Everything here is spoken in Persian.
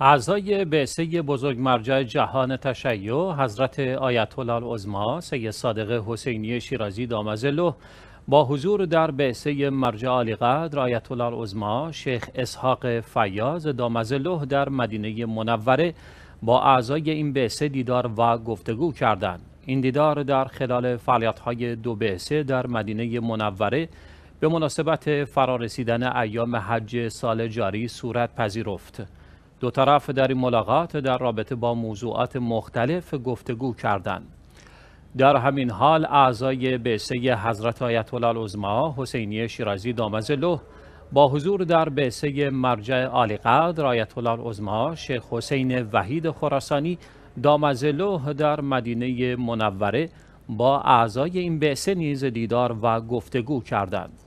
اعضای بعثه بزرگ مرجع جهان تشیع حضرت آیت الله العظما سید صادق حسینی شیرازی دامزلو با حضور در بعثه مرجع عالیقدر آیت الله العظما شیخ اسحاق فیاض دامزلو در مدینه منوره با اعضای این بعثه دیدار و گفتگو کردند این دیدار در خلال فعالیت‌های دو بعثه در مدینه منوره به مناسبت فرارسیدن ایام حج سال جاری صورت پذیرفت دو طرف در این ملاقات در رابطه با موضوعات مختلف گفتگو کردند. در همین حال اعضای بعثه حضرت آیت الله العظما حسینی شیرازی دامزلو با حضور در بعثه مرجع عالی قدر آیت الله العظما شیخ حسین وحید خراسانی دامزلو در مدینه منوره با اعضای این بعثه نیز دیدار و گفتگو کردند.